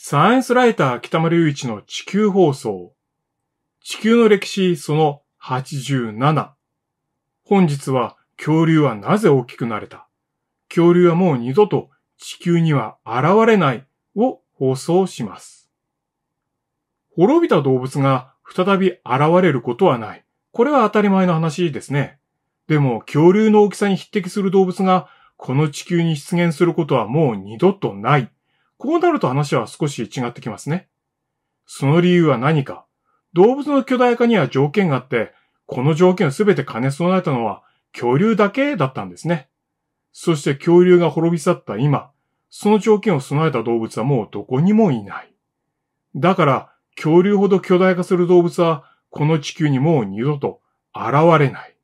サイエンスライター北丸雄一の地球放送。地球の歴史その87。本日は恐竜はなぜ大きくなれた恐竜はもう二度と地球には現れないを放送します。滅びた動物が再び現れることはない。これは当たり前の話ですね。でも恐竜の大きさに匹敵する動物がこの地球に出現することはもう二度とない。こうなると話は少し違ってきますね。その理由は何か。動物の巨大化には条件があって、この条件を全て兼ね備えたのは恐竜だけだったんですね。そして恐竜が滅び去った今、その条件を備えた動物はもうどこにもいない。だから、恐竜ほど巨大化する動物は、この地球にもう二度と現れない。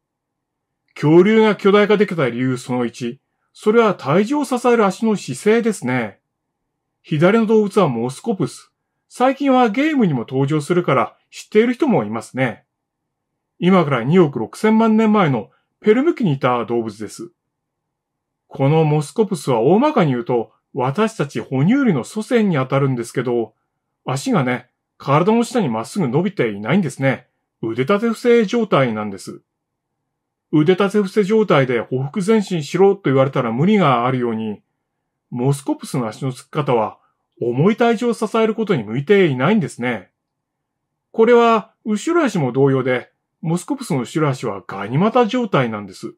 恐竜が巨大化できた理由その1、それは体重を支える足の姿勢ですね。左の動物はモスコプス。最近はゲームにも登場するから知っている人もいますね。今から2億6千万年前のペルム紀にいた動物です。このモスコプスは大まかに言うと私たち哺乳類の祖先にあたるんですけど、足がね、体の下にまっすぐ伸びていないんですね。腕立て伏せ状態なんです。腕立て伏せ状態で歩腹前進しろと言われたら無理があるように、モスコプスの足のつき方は、重い体重を支えることに向いていないんですね。これは、後ろ足も同様で、モスコプスの後ろ足はガニ股状態なんです。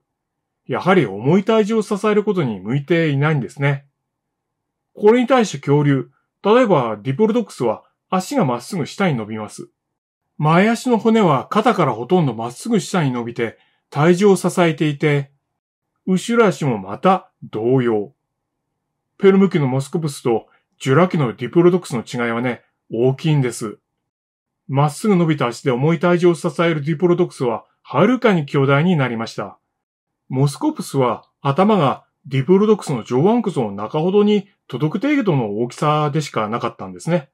やはり重い体重を支えることに向いていないんですね。これに対して恐竜、例えばディプロドックスは足がまっすぐ下に伸びます。前足の骨は肩からほとんどまっすぐ下に伸びて体重を支えていて、後ろ足もまた同様。ペルム期のモスコプスとジュラ期のディプロドクスの違いはね、大きいんです。まっすぐ伸びた足で重い体重を支えるディプロドクスは、はるかに巨大になりました。モスコプスは頭がディプロドクスの上腕骨の中ほどに届く程度の大きさでしかなかったんですね。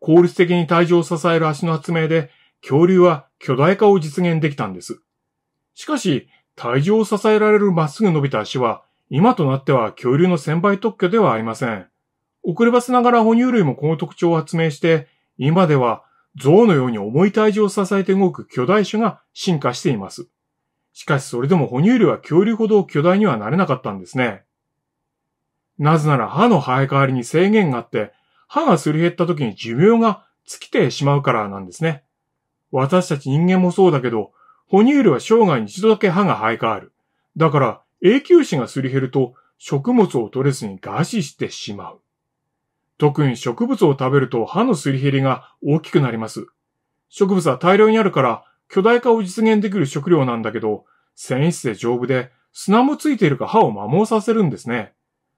効率的に体重を支える足の発明で、恐竜は巨大化を実現できたんです。しかし、体重を支えられるまっすぐ伸びた足は、今となっては恐竜の1000倍特許ではありません。遅ればせながら哺乳類もこの特徴を発明して、今では象のように重い体重を支えて動く巨大種が進化しています。しかしそれでも哺乳類は恐竜ほど巨大にはなれなかったんですね。なぜなら歯の生え変わりに制限があって、歯がすり減った時に寿命が尽きてしまうからなんですね。私たち人間もそうだけど、哺乳類は生涯に一度だけ歯が生え変わる。だから永久歯がすり減ると食物を取れずに餓死してしまう。特に植物を食べると歯のすり減りが大きくなります。植物は大量にあるから巨大化を実現できる食料なんだけど、繊維質で丈夫で砂もついているか歯を摩耗させるんですね。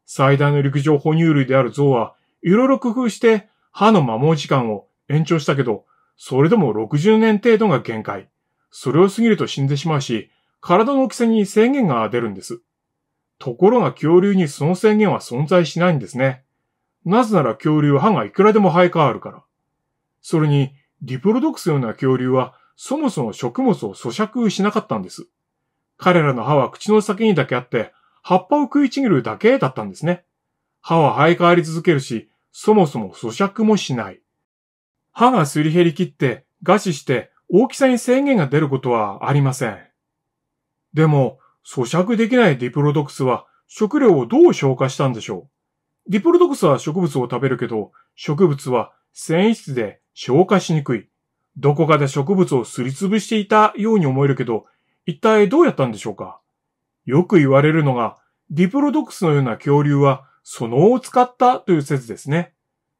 最大の陸上哺乳類である象はいろいろ工夫して歯の摩耗時間を延長したけど、それでも60年程度が限界。それを過ぎると死んでしまうし、体の大きさに制限が出るんです。ところが恐竜にその制限は存在しないんですね。なぜなら恐竜は歯がいくらでも生え変わるから。それに、リプロドクスのような恐竜は、そもそも食物を咀嚼しなかったんです。彼らの歯は口の先にだけあって、葉っぱを食いちぎるだけだったんですね。歯は生え変わり続けるし、そもそも咀嚼もしない。歯がすり減り切って、餓死して、大きさに制限が出ることはありません。でも、咀嚼できないディプロドクスは食料をどう消化したんでしょうディプロドクスは植物を食べるけど、植物は繊維質で消化しにくい。どこかで植物をすりつぶしていたように思えるけど、一体どうやったんでしょうかよく言われるのが、ディプロドクスのような恐竜は、そのを使ったという説ですね。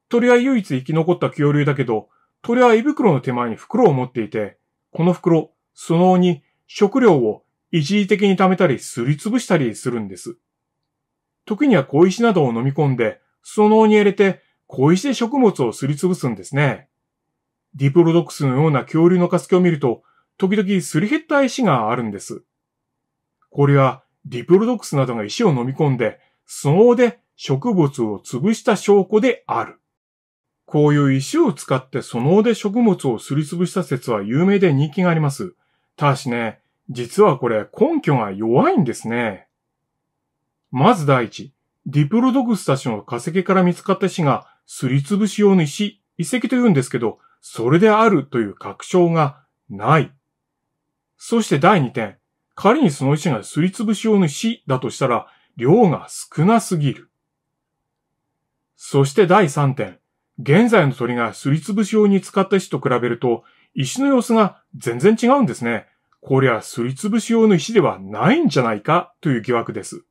鳥は唯一生き残った恐竜だけど、鳥は胃袋の手前に袋を持っていて、この袋、そのに食料を一時的に貯めたりすりつぶしたりするんです。時には小石などを飲み込んで、その脳に入れて、小石で食物をすりつぶすんですね。ディプロドックスのような恐竜の化石を見ると、時々すり減った石があるんです。これは、ディプロドックスなどが石を飲み込んで、そので植物を潰した証拠である。こういう石を使ってそので植物をすりつぶした説は有名で人気があります。ただしね、実はこれ根拠が弱いんですね。まず第一、ディプロドグスたちの化石から見つかった石がすりつぶし用の石、遺跡と言うんですけど、それであるという確証がない。そして第二点、仮にその石がすりつぶし用の石だとしたら、量が少なすぎる。そして第三点、現在の鳥がすりつぶし用に使った石と比べると、石の様子が全然違うんですね。こりゃすりつぶし用の石ではないんじゃないかという疑惑です。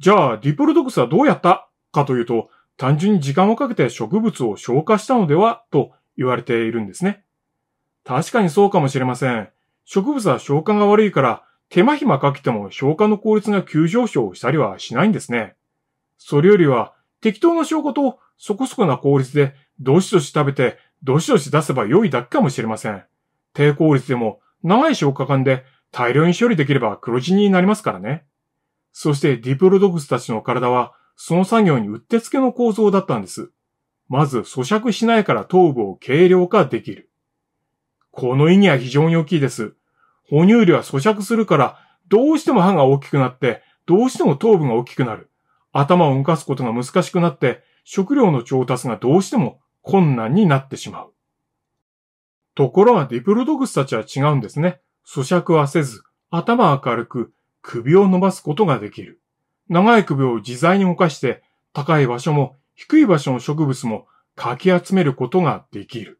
じゃあ、リプロドクスはどうやったかというと、単純に時間をかけて植物を消化したのではと言われているんですね。確かにそうかもしれません。植物は消化が悪いから、手間暇かけても消化の効率が急上昇したりはしないんですね。それよりは、適当な証拠とそこそこな効率で、どしどし食べて、どしどし出せば良いだけかもしれません。低効率でも長い消化管で大量に処理できれば黒字になりますからね。そしてディプロドグスたちの体はその作業にうってつけの構造だったんです。まず咀嚼しないから頭部を軽量化できる。この意味は非常に大きいです。哺乳類は咀嚼するからどうしても歯が大きくなってどうしても頭部が大きくなる。頭を動かすことが難しくなって食料の調達がどうしても困難になってしまう。ところがディプロドグスたちは違うんですね。咀嚼はせず、頭明るく、首を伸ばすことができる。長い首を自在に動かして、高い場所も低い場所の植物もかき集めることができる。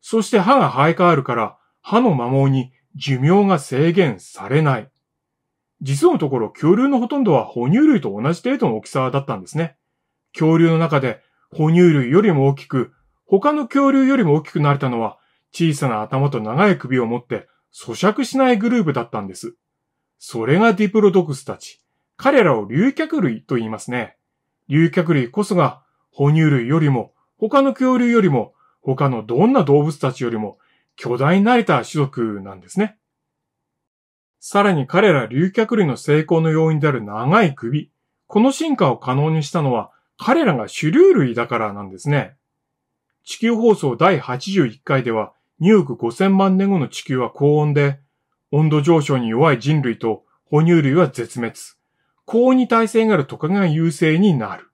そして歯が生え変わるから歯の摩耗に寿命が制限されない。実のところ恐竜のほとんどは哺乳類と同じ程度の大きさだったんですね。恐竜の中で哺乳類よりも大きく、他の恐竜よりも大きくなれたのは小さな頭と長い首を持って咀嚼しないグループだったんです。それがディプロドクスたち。彼らを竜脚類と言いますね。竜脚類こそが哺乳類よりも他の恐竜よりも他のどんな動物たちよりも巨大になれた種族なんですね。さらに彼ら竜脚類の成功の要因である長い首。この進化を可能にしたのは彼らが主流類だからなんですね。地球放送第81回では2億5000万年後の地球は高温で、温度上昇に弱い人類と哺乳類は絶滅。高温に耐性があるトカゲが優勢になる。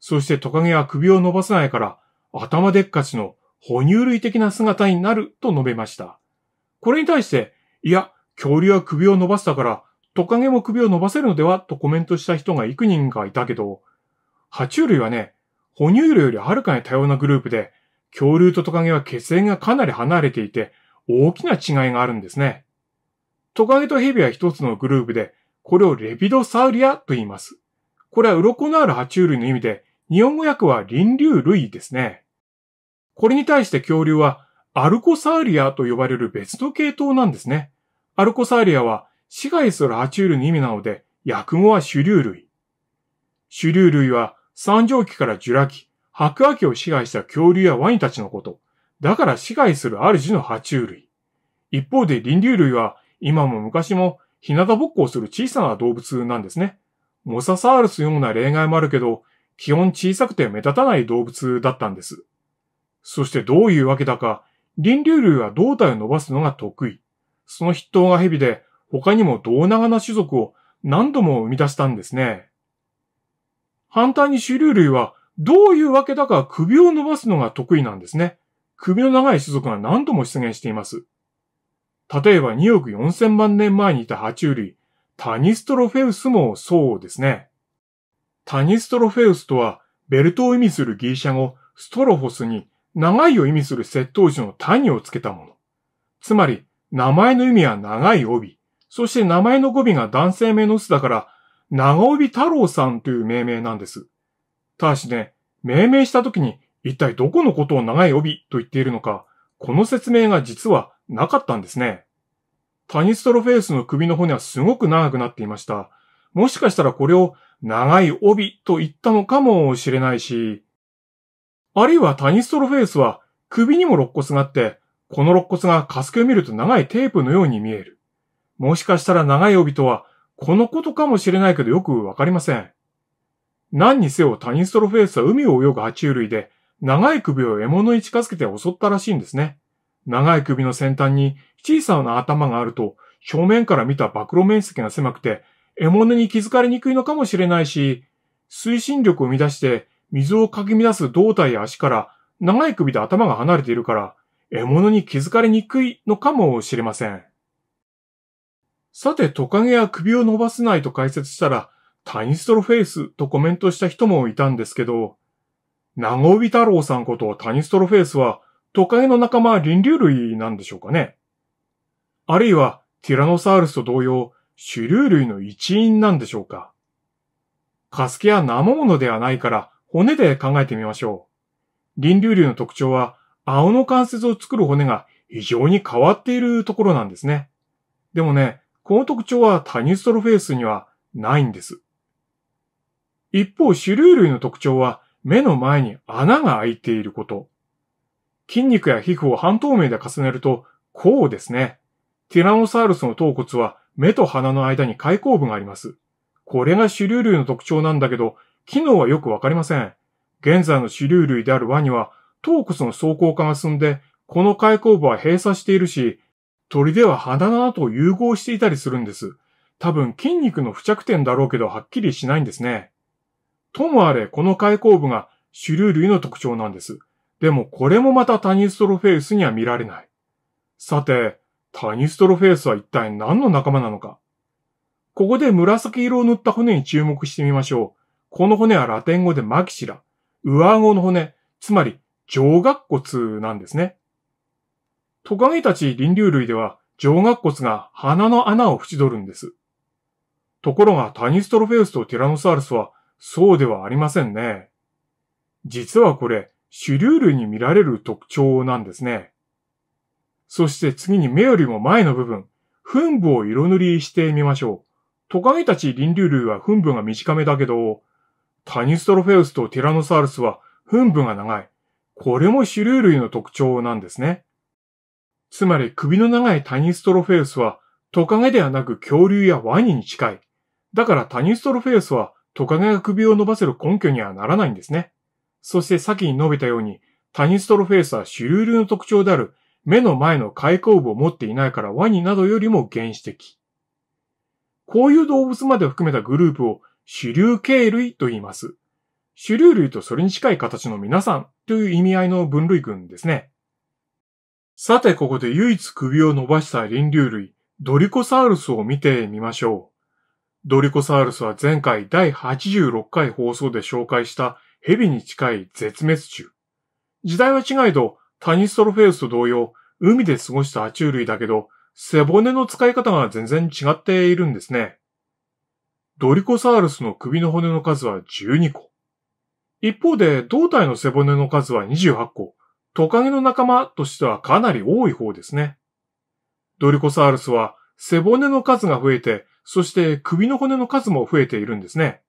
そしてトカゲは首を伸ばさないから、頭でっかちの哺乳類的な姿になると述べました。これに対して、いや、恐竜は首を伸ばしたから、トカゲも首を伸ばせるのではとコメントした人が幾人かいたけど、爬虫類はね、哺乳類よりはるかに多様なグループで、恐竜とトカゲは血縁がかなり離れていて、大きな違いがあるんですね。トカゲとヘビは一つのグループで、これをレピドサウリアと言います。これは鱗のある爬虫類の意味で、日本語訳は輪竜類ですね。これに対して恐竜は、アルコサウリアと呼ばれる別の系統なんですね。アルコサウリアは支配する爬虫類の意味なので、訳語は主流類。主流類は三畳紀からジュラ紀、白亜紀を支配した恐竜やワニたちのこと。だから支配する主の爬虫類。一方で林竜類は今も昔も日向ぼっこをする小さな動物なんですね。モササウルスような例外もあるけど、基本小さくて目立たない動物だったんです。そしてどういうわけだか、林竜類は胴体を伸ばすのが得意。その筆頭が蛇で、他にも胴長な種族を何度も生み出したんですね。反対に種竜類はどういうわけだか首を伸ばすのが得意なんですね。首の長い種族が何度も出現しています。例えば2億4千万年前にいた爬虫類、タニストロフェウスもそうですね。タニストロフェウスとは、ベルトを意味するギリシャ語、ストロフォスに、長いを意味する窃盗時のタニをつけたもの。つまり、名前の意味は長い帯。そして名前の語尾が男性名の巣だから、長帯太郎さんという命名なんです。ただしね、命名した時に一体どこのことを長い帯と言っているのか、この説明が実はなかったんですね。タニストロフェイスの首の骨はすごく長くなっていました。もしかしたらこれを長い帯と言ったのかもしれないし、あるいはタニストロフェイスは首にも肋骨があって、この肋骨がカスケを見ると長いテープのように見える。もしかしたら長い帯とはこのことかもしれないけどよくわかりません。何にせよタニストロフェースは海を泳ぐ爬虫類で、長い首を獲物に近づけて襲ったらしいんですね。長い首の先端に小さな頭があると、正面から見た暴露面積が狭くて、獲物に気づかれにくいのかもしれないし、推進力を生み出して水をかき乱す胴体や足から長い首で頭が離れているから、獲物に気づかれにくいのかもしれません。さて、トカゲは首を伸ばせないと解説したら、タインストロフェイスとコメントした人もいたんですけど、ナゴビ太郎さんことタインストロフェイスは都会の仲間輪流類なんでしょうかね。あるいはティラノサウルスと同様、主流類の一員なんでしょうか。カスケは生物ではないから骨で考えてみましょう。輪流類の特徴は青の関節を作る骨が非常に変わっているところなんですね。でもね、この特徴はタニストロフェイスにはないんです。一方、種類類の特徴は、目の前に穴が開いていること。筋肉や皮膚を半透明で重ねると、こうですね。ティラノサウルスの頭骨は目と鼻の間に開口部があります。これが種類類の特徴なんだけど、機能はよくわかりません。現在の種類類であるワニは、頭骨の装甲化が進んで、この開口部は閉鎖しているし、鳥では鼻の跡を融合していたりするんです。多分筋肉の付着点だろうけどはっきりしないんですね。ともあれ、この開口部が主流類の特徴なんです。でもこれもまたタニストロフェイスには見られない。さて、タニストロフェイスは一体何の仲間なのかここで紫色を塗った骨に注目してみましょう。この骨はラテン語でマキシラ、上顎の骨、つまり上顎骨なんですね。トカゲたち輪流類では上顎骨が鼻の穴を縁取るんです。ところがタニストロフェウスとティラノサウルスはそうではありませんね。実はこれ、主流類に見られる特徴なんですね。そして次に目よりも前の部分、噴部を色塗りしてみましょう。トカゲたち輪流類は噴部が短めだけど、タニストロフェウスとティラノサウルスは噴部が長い。これも種流類の特徴なんですね。つまり首の長いタニストロフェウスはトカゲではなく恐竜やワニに近い。だからタニストロフェウスはトカゲが首を伸ばせる根拠にはならないんですね。そして先に述べたように、タニストロフェイスは主流流の特徴である目の前の開口部を持っていないからワニなどよりも原始的。こういう動物まで含めたグループを主流系類と言います。主流類とそれに近い形の皆さんという意味合いの分類群ですね。さてここで唯一首を伸ばした輪流類、ドリコサウルスを見てみましょう。ドリコサウルスは前回第86回放送で紹介した蛇に近い絶滅虫。時代は違いど、タニストロフェウスと同様、海で過ごした爬虫類だけど、背骨の使い方が全然違っているんですね。ドリコサウルスの首の骨の数は12個。一方で、胴体の背骨の数は28個。トカゲの仲間としてはかなり多い方ですね。ドリコサウルスは背骨の数が増えてそして首の骨の数も増えているんですね。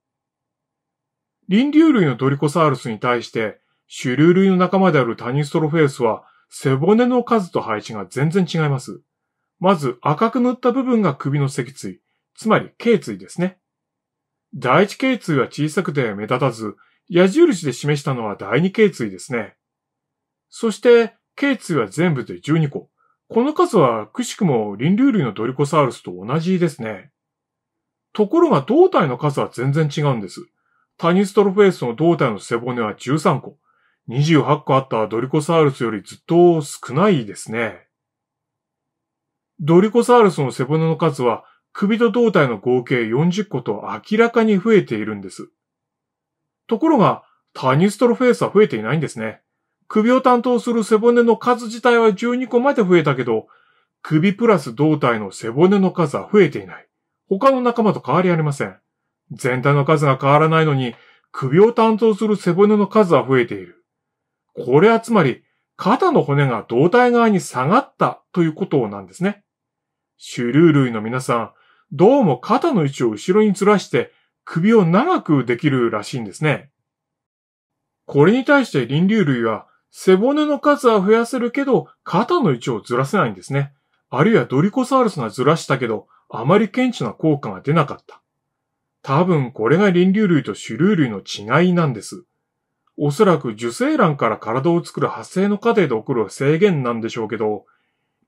輪流類のドリコサウルスに対して、主流類の仲間であるタニストロフェウスは、背骨の数と配置が全然違います。まず赤く塗った部分が首の脊椎、つまり頸椎ですね。第一頸椎は小さくて目立たず、矢印で示したのは第二頸椎ですね。そして、頸椎は全部で12個。この数はくしくも輪流類のドリコサウルスと同じですね。ところが胴体の数は全然違うんです。タニストロフェイスの胴体の背骨は13個。28個あったドリコサウルスよりずっと少ないですね。ドリコサウルスの背骨の数は首と胴体の合計40個と明らかに増えているんです。ところが、タニストロフェイスは増えていないんですね。首を担当する背骨の数自体は12個まで増えたけど、首プラス胴体の背骨の数は増えていない。他の仲間と変わりありません。全体の数が変わらないのに、首を担当する背骨の数は増えている。これはつまり、肩の骨が胴体側に下がったということなんですね。種類類の皆さん、どうも肩の位置を後ろにずらして首を長くできるらしいんですね。これに対して輪流類は背骨の数は増やせるけど肩の位置をずらせないんですね。あるいはドリコサウルスがずらしたけどあまり顕著な効果が出なかった。多分これが輪流類と種類類の違いなんです。おそらく受精卵から体を作る発生の過程で起こる制限なんでしょうけど、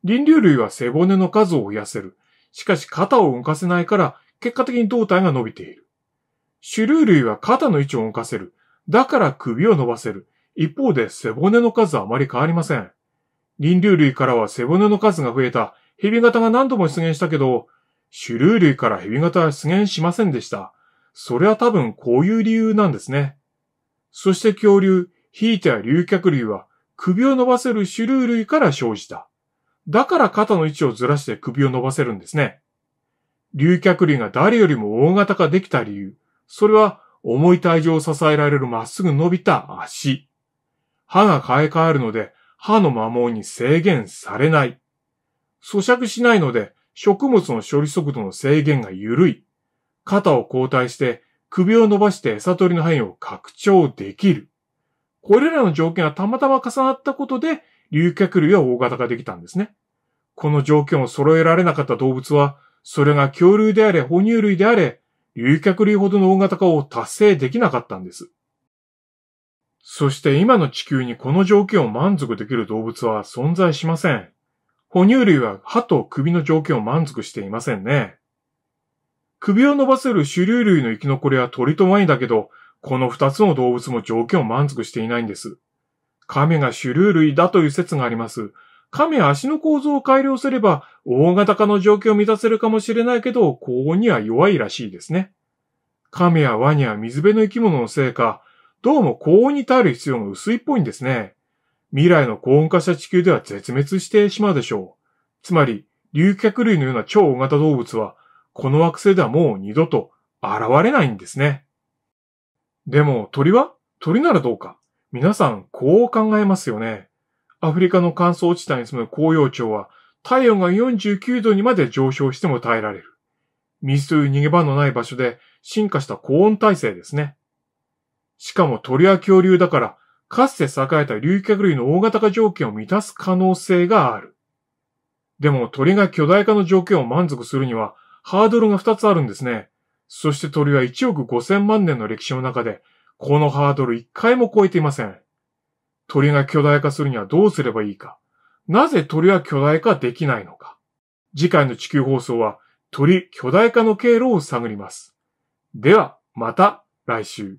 輪流類は背骨の数を増やせる。しかし肩を動かせないから結果的に胴体が伸びている。種類類は肩の位置を動かせる。だから首を伸ばせる。一方で背骨の数はあまり変わりません。輪流類からは背骨の数が増えた、蛇型が何度も出現したけど、種類類からヘビ型は出現しませんでした。それは多分こういう理由なんですね。そして恐竜、ひいては竜脚類は首を伸ばせる種類類から生じた。だから肩の位置をずらして首を伸ばせるんですね。竜脚類が誰よりも大型化できた理由。それは重い体重を支えられるまっすぐ伸びた足。歯が生え変わるので歯の摩耗に制限されない。咀嚼しないので食物の処理速度の制限が緩い。肩を交代して首を伸ばして餌取りの範囲を拡張できる。これらの条件がたまたま重なったことで、竜脚類は大型化できたんですね。この条件を揃えられなかった動物は、それが恐竜であれ、哺乳類であれ、竜脚類ほどの大型化を達成できなかったんです。そして今の地球にこの条件を満足できる動物は存在しません。哺乳類は歯と首の条件を満足していませんね。首を伸ばせる主流類の生き残りは鳥とワニだけど、この二つの動物も条件を満足していないんです。亀が主流類だという説があります。亀足の構造を改良すれば、大型化の条件を満たせるかもしれないけど、高温には弱いらしいですね。亀やワニは水辺の生き物のせいか、どうも高温に耐える必要が薄いっぽいんですね。未来の高温化した地球では絶滅してしまうでしょう。つまり、竜脚類のような超大型動物は、この惑星ではもう二度と現れないんですね。でも、鳥は鳥ならどうか。皆さん、こう考えますよね。アフリカの乾燥地帯に住む紅葉鳥は、体温が49度にまで上昇しても耐えられる。水という逃げ場のない場所で進化した高温体制ですね。しかも鳥は恐竜だからかつて栄えた竜脚類の大型化条件を満たす可能性がある。でも鳥が巨大化の条件を満足するにはハードルが2つあるんですね。そして鳥は1億5000万年の歴史の中で、このハードル1回も超えていません。鳥が巨大化するにはどうすればいいか。なぜ鳥は巨大化できないのか。次回の地球放送は鳥巨大化の経路を探ります。では、また来週。